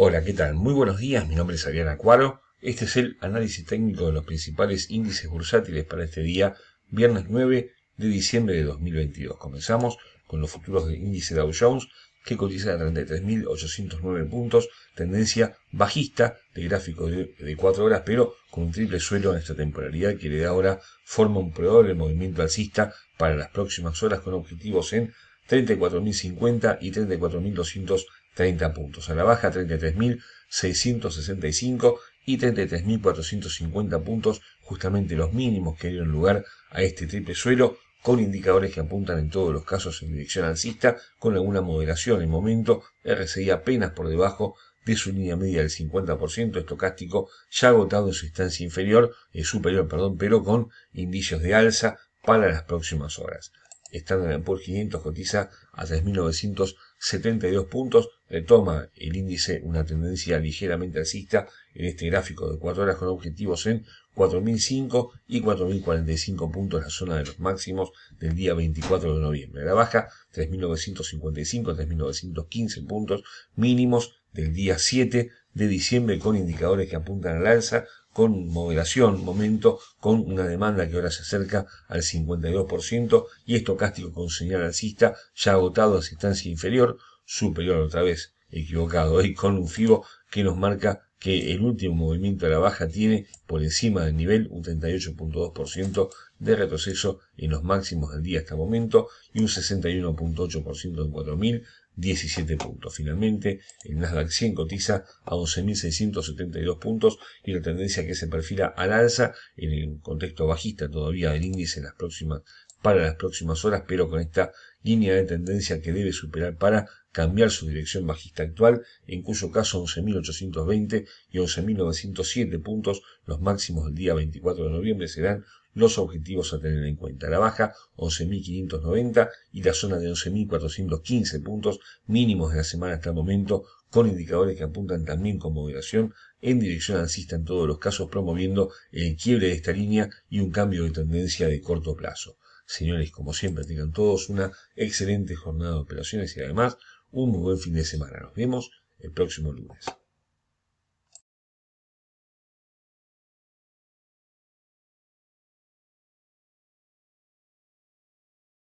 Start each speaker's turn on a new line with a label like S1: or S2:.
S1: Hola, ¿qué tal? Muy buenos días, mi nombre es Adriana Cuaro. Este es el análisis técnico de los principales índices bursátiles para este día, viernes 9 de diciembre de 2022. Comenzamos con los futuros del índice Dow Jones, que cotiza en 33.809 puntos, tendencia bajista de gráfico de 4 horas, pero con un triple suelo en esta temporalidad que le da ahora forma un probable movimiento alcista para las próximas horas con objetivos en 34.050 y 34.200 30 puntos. A la baja 33.665 y 33.450 puntos, justamente los mínimos que dieron lugar a este triple suelo, con indicadores que apuntan en todos los casos en dirección alcista, con alguna moderación en momento, RSI apenas por debajo de su línea media del 50% estocástico, ya agotado en su instancia inferior, eh, superior, perdón, pero con indicios de alza para las próximas horas. en por 500 cotiza a 3.900 72 puntos, retoma eh, el índice una tendencia ligeramente alcista en este gráfico de 4 horas con objetivos en 4.005 y 4.045 puntos, la zona de los máximos del día 24 de noviembre. La baja 3.955, 3.915 puntos mínimos del día 7 de diciembre con indicadores que apuntan al alza, con moderación, momento, con una demanda que ahora se acerca al 52% y estocástico con señal alcista, ya agotado a inferior, superior otra vez, equivocado, y con un FIBO que nos marca que el último movimiento a la baja tiene por encima del nivel un 38.2% de retroceso en los máximos del día hasta momento y un 61.8% en 4.000, 17 puntos. Finalmente, el Nasdaq 100 cotiza a 11.672 puntos y la tendencia que se perfila al alza en el contexto bajista todavía del índice en las próximas para las próximas horas, pero con esta línea de tendencia que debe superar para cambiar su dirección bajista actual, en cuyo caso 11.820 y 11.907 puntos, los máximos del día 24 de noviembre, serán los objetivos a tener en cuenta. La baja 11.590 y la zona de 11.415 puntos mínimos de la semana hasta el momento, con indicadores que apuntan también con moderación en dirección alcista en todos los casos, promoviendo el quiebre de esta línea y un cambio de tendencia de corto plazo. Señores, como siempre, tengan todos una excelente jornada de operaciones y además un muy buen fin de semana. Nos vemos el próximo lunes.